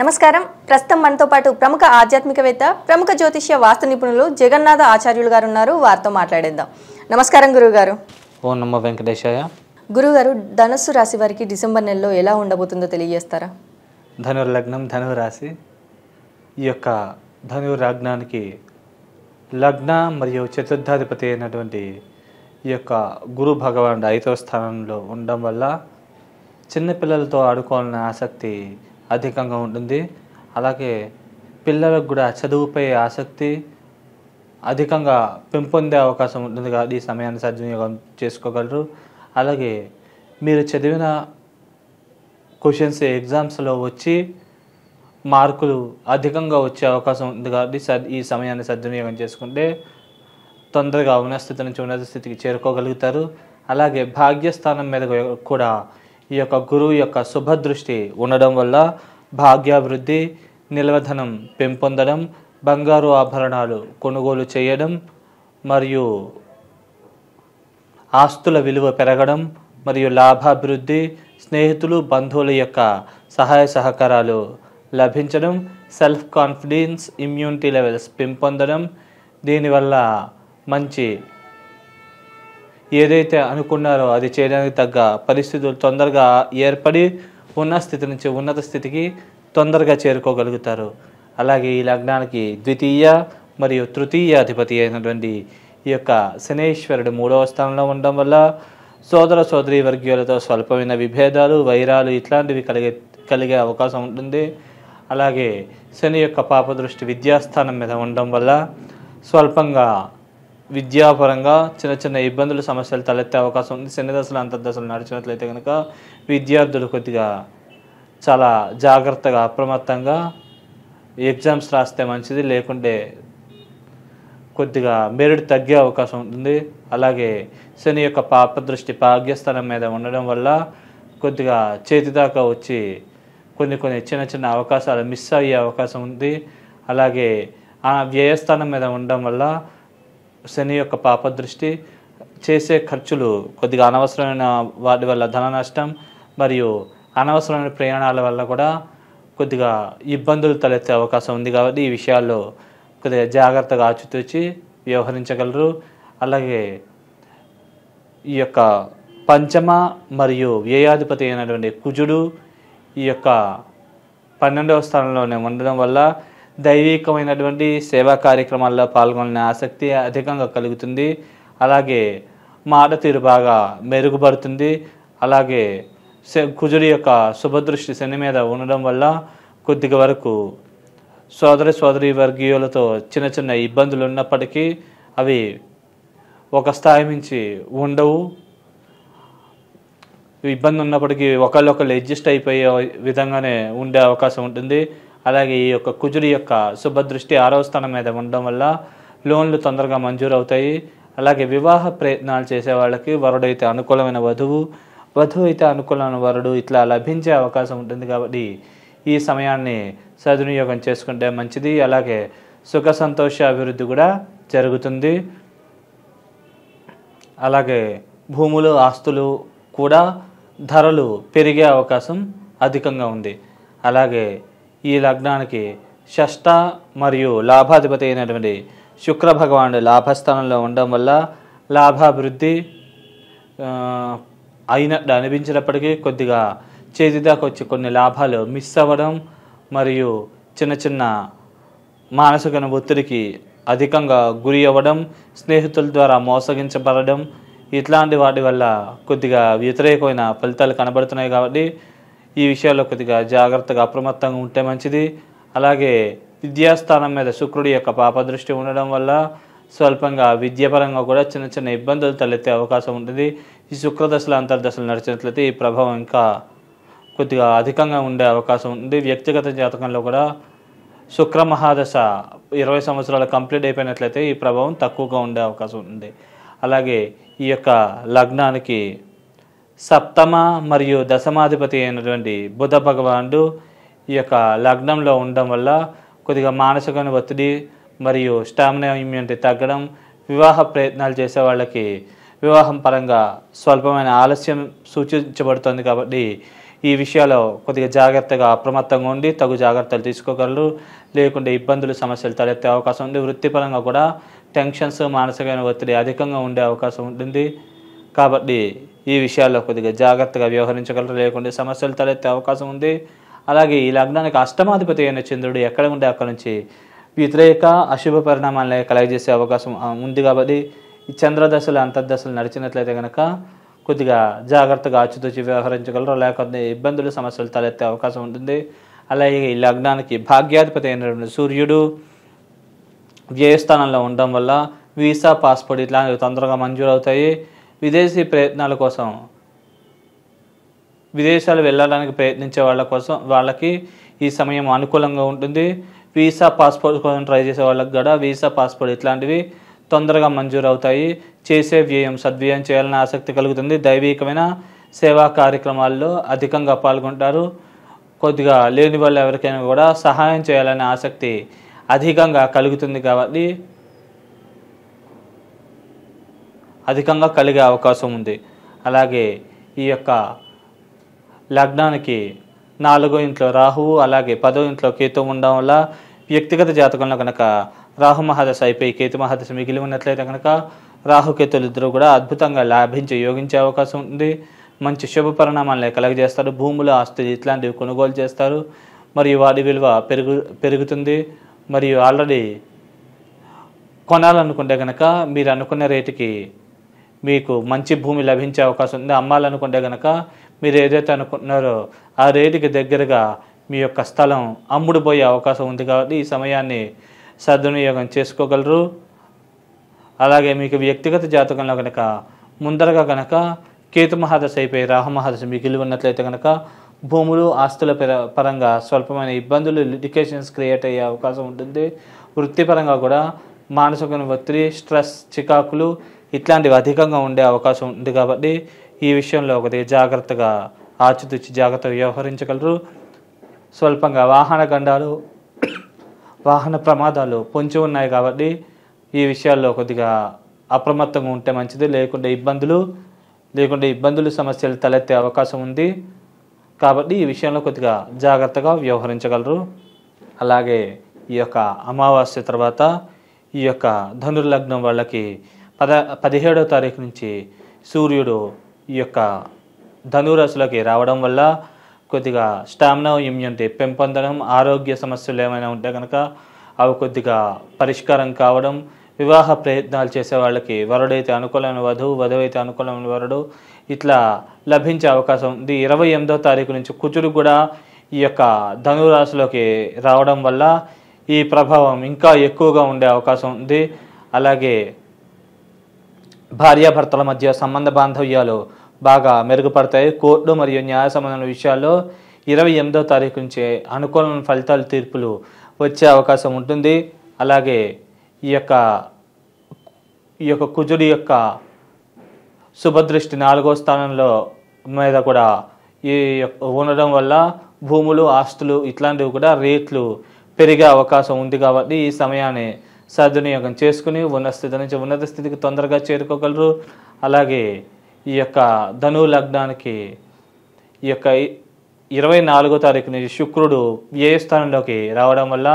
నమస్కారం ప్రస్తుతం మనతో పాటు ప్రముఖ ఆధ్యాత్మికవేత్త ప్రముఖ జ్యోతిష్య వాస్తు నిపుణులు జగన్నాథ ఆచార్యులు గారు ఉన్నారు వారితో మాట్లాడేద్దాం నమస్కారం గురువు గారు నమ్మ వెంకటేశాయ గురువుగారు ధనస్సు రాశి వారికి డిసెంబర్ నెలలో ఎలా ఉండబోతుందో తెలియజేస్తారా ధనుర్లగ్నం రాశి ఈ యొక్క ధనుర్లగ్నానికి లగ్న మరియు చతుర్థాధిపతి అయినటువంటి ఈ యొక్క గురు భగవానుడు ఐదవ స్థానంలో ఉండడం వల్ల చిన్నపిల్లలతో ఆడుకోవాలనే ఆసక్తి అధికంగా ఉంటుంది అలాగే పిల్లలకు కూడా చదువుపై ఆసక్తి అధికంగా పెంపొందే అవకాశం ఉంటుంది కాబట్టి ఈ సమయాన్ని సద్వినియోగం చేసుకోగలరు అలాగే మీరు చదివిన క్వశ్చన్స్ ఎగ్జామ్స్లో వచ్చి మార్కులు అధికంగా వచ్చే అవకాశం ఉంది కాబట్టి ఈ సమయాన్ని సద్వినియోగం చేసుకుంటే తొందరగా ఉన్న స్థితి నుంచి ఉన్నత స్థితికి చేరుకోగలుగుతారు అలాగే భాగ్యస్థానం మీద కూడా ఈ యొక్క గురువు యొక్క శుభదృష్టి ఉండడం వల్ల భాగ్యాభివృద్ధి నిల్వధనం పెంపొందడం బంగారు ఆభరణాలు కొనుగోలు చేయడం మరియు ఆస్తుల విలువ పెరగడం మరియు లాభాభివృద్ధి స్నేహితులు బంధువుల యొక్క సహాయ సహకారాలు లభించడం సెల్ఫ్ కాన్ఫిడెన్స్ ఇమ్యూనిటీ లెవెల్స్ పెంపొందడం దీనివల్ల మంచి ఏదైతే అనుకున్నారో అది చేయడానికి తగ్గ పరిస్థితులు తొందరగా ఏర్పడి ఉన్న స్థితి నుంచి ఉన్నత స్థితికి తొందరగా చేరుకోగలుగుతారు అలాగే ఈ లగ్నానికి ద్వితీయ మరియు తృతీయ అధిపతి అయినటువంటి ఈ యొక్క శనేశ్వరుడు మూడవ స్థానంలో ఉండడం వల్ల సోదర సోదరి వర్గీయులతో స్వల్పమైన విభేదాలు వైరాలు ఇట్లాంటివి కలిగే కలిగే అవకాశం ఉంటుంది అలాగే శని యొక్క పాపదృష్టి విద్యాస్థానం మీద ఉండడం వల్ల స్వల్పంగా విద్యాపరంగా చిన్న చిన్న ఇబ్బందులు సమస్యలు తలెత్తే అవకాశం ఉంది చిన్న దశలు అంతర్దశలు నడిచినట్లయితే కనుక విద్యార్థులు కొద్దిగా చాలా జాగ్రత్తగా అప్రమత్తంగా ఎగ్జామ్స్ రాస్తే మంచిది లేకుంటే కొద్దిగా మెరుడు తగ్గే అవకాశం ఉంటుంది అలాగే శని యొక్క పాప దృష్టి భాగ్యస్థానం మీద ఉండడం వల్ల కొద్దిగా చేతిదాకా వచ్చి కొన్ని కొన్ని చిన్న చిన్న అవకాశాలు మిస్ అయ్యే అవకాశం ఉంది అలాగే ఆ వ్యయస్థానం మీద ఉండడం వల్ల శని యొక్క పాపదృష్టి చేసే ఖర్చులు కొద్దిగా అనవసరమైన వాటి వల్ల ధన నష్టం మరియు అనవసరమైన ప్రయాణాల వల్ల కూడా కొద్దిగా ఇబ్బందులు తలెత్తే అవకాశం ఉంది కాబట్టి ఈ విషయాల్లో కొద్దిగా జాగ్రత్తగా ఆచితూచి వ్యవహరించగలరు అలాగే ఈ యొక్క పంచమ మరియు వ్యయాధిపతి అయినటువంటి కుజుడు ఈ యొక్క పన్నెండవ స్థానంలోనే ఉండడం వల్ల దైవికమైనటువంటి సేవా కార్యక్రమాల్లో పాల్గొనే ఆసక్తి అధికంగా కలుగుతుంది అలాగే మాట బాగా మెరుగుపడుతుంది అలాగే కుజుడి యొక్క శుభదృష్టి శని మీద ఉండడం వల్ల కొద్దిగా వరకు సోదరి సోదరి వర్గీయులతో చిన్న చిన్న ఇబ్బందులు ఉన్నప్పటికీ అవి ఒక స్థాయి నుంచి ఉండవు ఇబ్బంది ఉన్నప్పటికీ ఒకళ్ళొకళ్ళు అడ్జస్ట్ అయిపోయే విధంగానే ఉండే అవకాశం ఉంటుంది అలాగే ఈ యొక్క కుజుడి యొక్క శుభదృష్టి ఆరవ స్థానం మీద ఉండడం వల్ల లోన్లు తొందరగా మంజూరు అవుతాయి అలాగే వివాహ ప్రయత్నాలు చేసే వాళ్ళకి వరుడు అయితే అనుకూలమైన వధువు వధువు అయితే అనుకూలమైన వరుడు ఇట్లా లభించే అవకాశం ఉంటుంది కాబట్టి ఈ సమయాన్ని సద్వినియోగం చేసుకుంటే మంచిది అలాగే సుఖ సంతోష అభివృద్ధి కూడా జరుగుతుంది అలాగే భూములు ఆస్తులు కూడా ధరలు పెరిగే అవకాశం అధికంగా ఉంది అలాగే ఈ లగ్నానికి షష్ట మరియు లాభాధిపతి అయినటువంటి శుక్ర భగవానుడు లాభస్థానంలో ఉండడం వల్ల లాభాభివృద్ధి అయినట్టు అనిపించినప్పటికీ కొద్దిగా చేతిదాకా వచ్చి కొన్ని లాభాలు మిస్ అవ్వడం మరియు చిన్న చిన్న మానసిక ఒత్తిడికి అధికంగా గురి అవ్వడం స్నేహితుల ద్వారా మోసగించబడడం ఇట్లాంటి వాటి వల్ల కొద్దిగా వ్యతిరేకమైన ఫలితాలు కనబడుతున్నాయి కాబట్టి ఈ విషయాల్లో కొద్దిగా జాగ్రత్తగా అప్రమత్తంగా ఉంటే మంచిది అలాగే విద్యాస్థానం మీద శుక్రుడి యొక్క పాపదృష్టి ఉండడం వల్ల స్వల్పంగా విద్యాపరంగా కూడా చిన్న చిన్న ఇబ్బందులు తలెత్తే అవకాశం ఉంటుంది ఈ శుక్రదశలు అంతర్దశలు నడిచినట్లయితే ఈ ప్రభావం ఇంకా కొద్దిగా అధికంగా ఉండే అవకాశం ఉంది వ్యక్తిగత జాతకంలో కూడా శుక్ర మహాదశ ఇరవై సంవత్సరాలు కంప్లీట్ అయిపోయినట్లయితే ఈ ప్రభావం తక్కువగా ఉండే అవకాశం ఉంది అలాగే ఈ యొక్క లగ్నానికి సప్తమ మరియు దశమాధిపతి అయినటువంటి బుధ భగవానుడు ఈ యొక్క లగ్నంలో ఉండడం వల్ల కొద్దిగా మానసిక ఒత్తిడి మరియు స్టామినా ఇమ్యూనిటీ తగ్గడం వివాహ ప్రయత్నాలు చేసే వాళ్ళకి వివాహం పరంగా స్వల్పమైన ఆలస్యం సూచించబడుతుంది కాబట్టి ఈ విషయాల్లో కొద్దిగా జాగ్రత్తగా అప్రమత్తంగా ఉండి తగు జాగ్రత్తలు తీసుకోగలరు లేకుంటే ఇబ్బందులు సమస్యలు తలెత్తే అవకాశం ఉంది వృత్తిపరంగా కూడా టెన్షన్స్ మానసికమైన ఒత్తిడి అధికంగా ఉండే అవకాశం ఉంటుంది కాబట్టి ఈ విషయాల్లో కొద్దిగా జాగ్రత్తగా వ్యవహరించగలరు లేకుంటే సమస్యలు తలెత్తే అవకాశం ఉంది అలాగే ఈ లగ్నానికి అష్టమాధిపతి అయిన చంద్రుడు ఎక్కడ ఉంటే అక్కడి నుంచి వ్యతిరేక అశుభ పరిణామాలను కలగజేసే అవకాశం ఉంది కాబట్టి ఈ చంద్రదశలు అంతర్దశలు నడిచినట్లయితే కనుక కొద్దిగా జాగ్రత్తగా అచ్చుతూచి వ్యవహరించగలరు లేకపోతే ఇబ్బందులు సమస్యలు తలెత్తే అవకాశం ఉంటుంది అలాగే ఈ లగ్నానికి భాగ్యాధిపతి అయినటువంటి సూర్యుడు వ్యయస్థానంలో ఉండడం వల్ల వీసా పాస్పోర్ట్ ఇట్లాంటివి తొందరగా మంజూరు అవుతాయి విదేశీ ప్రయత్నాల కోసం విదేశాలు వెళ్ళడానికి ప్రయత్నించే వాళ్ళ కోసం వాళ్ళకి ఈ సమయం అనుకూలంగా ఉంటుంది వీసా పాస్పోర్ట్ కోసం ట్రై చేసే వాళ్ళకి కూడా వీసా పాస్పోర్ట్ ఇట్లాంటివి తొందరగా మంజూరు అవుతాయి చేసే వ్యయం సద్వ్యయం చేయాలని ఆసక్తి కలుగుతుంది దైవికమైన సేవా కార్యక్రమాల్లో అధికంగా పాల్గొంటారు కొద్దిగా లేని వాళ్ళు ఎవరికైనా కూడా సహాయం చేయాలనే ఆసక్తి అధికంగా కలుగుతుంది కాబట్టి అధికంగా కలిగే అవకాశం ఉంది అలాగే ఈ యొక్క లగ్నానికి నాలుగో ఇంట్లో రాహువు అలాగే పదో ఇంట్లో కేతు ఉండడం వల్ల వ్యక్తిగత జాతకంలో కనుక రాహు మహాదశ అయిపోయి కేతు మహాదశ మిగిలి ఉన్నట్లయితే కనుక రాహుకేతులు ఇద్దరు కూడా అద్భుతంగా లాభించి యోగించే అవకాశం ఉంది మంచి శుభ పరిణామాలనే కలగజేస్తారు భూములు ఆస్తులు ఇట్లాంటివి కొనుగోలు చేస్తారు మరియు వాడి విలువ పెరుగు పెరుగుతుంది మరియు ఆల్రెడీ కొనాలనుకుంటే కనుక మీరు అనుకున్న రేటుకి మీకు మంచి భూమి లభించే అవకాశం ఉంది అమ్మాలనుకుంటే కనుక మీరు ఏదైతే అనుకుంటున్నారో ఆ రేటుకి దగ్గరగా మీ యొక్క స్థలం అమ్ముడుపోయే అవకాశం ఉంది కాబట్టి ఈ సమయాన్ని సద్వినియోగం చేసుకోగలరు అలాగే మీకు వ్యక్తిగత జాతకంలో కనుక ముందరగా కనుక కేతు మహాదశ అయిపోయి రాహమహాదశ మిగిలి ఉన్నట్లయితే కనుక భూములు ఆస్తుల పరంగా స్వల్పమైన ఇబ్బందులు లిటికేషన్స్ క్రియేట్ అయ్యే అవకాశం ఉంటుంది వృత్తిపరంగా కూడా మానసిక ఒత్తిడి స్ట్రెస్ చికాకులు ఇట్లాంటివి అధికంగా ఉండే అవకాశం ఉంది కాబట్టి ఈ విషయంలో ఒకటి జాగ్రత్తగా ఆచితూచి జాగ్రత్తగా వ్యవహరించగలరు స్వల్పంగా వాహన గండాలు వాహన ప్రమాదాలు పొంచి ఉన్నాయి కాబట్టి ఈ విషయాల్లో కొద్దిగా అప్రమత్తంగా ఉంటే మంచిది లేకుంటే ఇబ్బందులు లేకుంటే ఇబ్బందులు సమస్యలు తలెత్తే అవకాశం ఉంది కాబట్టి ఈ విషయంలో కొద్దిగా జాగ్రత్తగా వ్యవహరించగలరు అలాగే ఈ యొక్క అమావాస్య తర్వాత ఈ యొక్క ధనుర్లగ్నం వాళ్ళకి పద పదిహేడవ తారీఖు నుంచి సూర్యుడు ఈ యొక్క ధనురాశులకి రావడం వల్ల కొద్దిగా స్టామినా ఇమ్యూనిటీ పెంపొందడం ఆరోగ్య సమస్యలు ఏమైనా ఉంటే కనుక అవి కొద్దిగా పరిష్కారం కావడం వివాహ ప్రయత్నాలు చేసే వాళ్ళకి వరుడైతే అనుకూలమైన వధువు వధువు అయితే అనుకూలమైన వరుడు ఇట్లా లభించే అవకాశం ఉంది ఇరవై ఎనిమిదో తారీఖు నుంచి కుచుడు కూడా ఈ యొక్క ధనురాశిలోకి రావడం వల్ల ఈ ప్రభావం ఇంకా ఎక్కువగా ఉండే అవకాశం ఉంది అలాగే భార్యాభర్తల మధ్య సంబంధ బాంధవ్యాలు బాగా మెరుగుపడతాయి కోర్టు మరియు న్యాయ సంబంధమైన విషయాల్లో ఇరవై ఎనిమిదో తారీఖు నుంచే అనుకూలమైన ఫలితాలు తీర్పులు వచ్చే అవకాశం ఉంటుంది అలాగే ఈ యొక్క ఈ యొక్క కుజుడి యొక్క శుభదృష్టి నాలుగో స్థానంలో మీద కూడా ఈ ఉండడం వల్ల భూములు ఆస్తులు ఇట్లాంటివి కూడా రేట్లు పెరిగే అవకాశం ఉంది కాబట్టి ఈ సమయాన్ని సద్వినియోగం చేసుకుని ఉన్న స్థితి నుంచి ఉన్నత స్థితికి తొందరగా చేరుకోగలరు అలాగే ఈ యొక్క ధను లగ్నానికి ఈ యొక్క ఇరవై నాలుగో తారీఖు నుంచి శుక్రుడు ఏ స్థానంలోకి రావడం వల్ల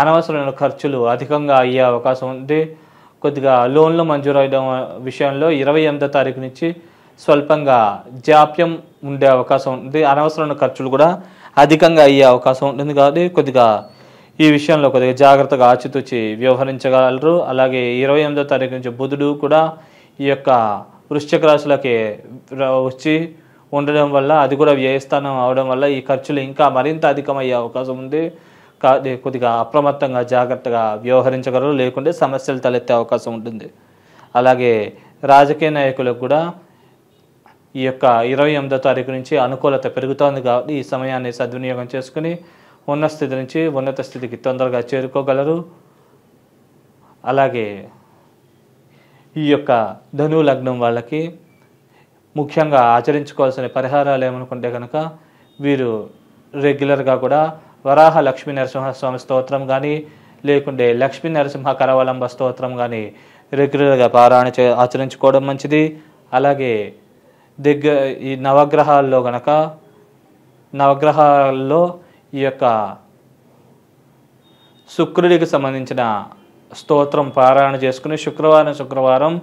అనవసరమైన ఖర్చులు అధికంగా అయ్యే అవకాశం ఉంది కొద్దిగా లోన్లు మంజూరు అయ్యడం విషయంలో ఇరవై ఎనిమిదో తారీఖు నుంచి స్వల్పంగా జాప్యం ఉండే అవకాశం ఉంది అనవసరమైన ఖర్చులు కూడా అధికంగా అయ్యే అవకాశం ఉంటుంది కాబట్టి కొద్దిగా ఈ విషయంలో కొద్దిగా జాగ్రత్తగా ఆచితూచి వ్యవహరించగలరు అలాగే ఇరవై ఎనిమిదో తారీఖు నుంచి బుధుడు కూడా ఈ యొక్క వృశ్చిక రాశులకి వచ్చి ఉండడం వల్ల అది కూడా వ్యయస్థానం అవడం వల్ల ఈ ఖర్చులు ఇంకా మరింత అధికమయ్యే అవకాశం ఉంది కొద్దిగా అప్రమత్తంగా జాగ్రత్తగా వ్యవహరించగలరు లేకుంటే సమస్యలు తలెత్తే అవకాశం ఉంటుంది అలాగే రాజకీయ నాయకులకు కూడా ఈ యొక్క ఇరవై ఎనిమిదో తారీఖు నుంచి అనుకూలత పెరుగుతోంది కాబట్టి ఈ సమయాన్ని సద్వినియోగం చేసుకుని ఉన్న స్థితి నుంచి ఉన్నత స్థితికి తొందరగా చేరుకోగలరు అలాగే ఈ యొక్క ధను లగ్నం వాళ్ళకి ముఖ్యంగా ఆచరించుకోవాల్సిన పరిహారాలు ఏమనుకుంటే కనుక వీరు రెగ్యులర్గా కూడా వరాహ లక్ష్మీ నరసింహస్వామి స్తోత్రం కానీ లేకుంటే లక్ష్మీ నరసింహ కరవలంబ స్తోత్రం కానీ రెగ్యులర్గా పారాయణ చే ఆచరించుకోవడం మంచిది అలాగే దగ్గర ఈ నవగ్రహాల్లో గనక నవగ్రహాల్లో ఈ యొక్క శుక్రుడికి సంబంధించిన స్తోత్రం పారాయణ చేసుకుని శుక్రవారం శుక్రవారం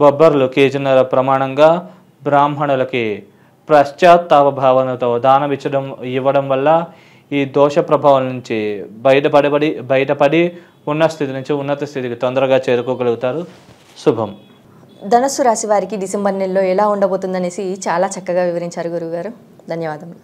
బొబ్బర్లు కేజీనర ప్రమాణంగా బ్రాహ్మణులకి పశ్చాత్తాప భావనతో దానమిచ్చడం ఇవ్వడం వల్ల ఈ దోష ప్రభావం నుంచి బయటపడబడి బయటపడి ఉన్న స్థితి నుంచి ఉన్నత స్థితికి తొందరగా చేరుకోగలుగుతారు శుభం ధనస్సు రాశి వారికి డిసెంబర్ నెలలో ఎలా ఉండబోతుందనేసి చాలా చక్కగా వివరించారు గురువుగారు ధన్యవాదములు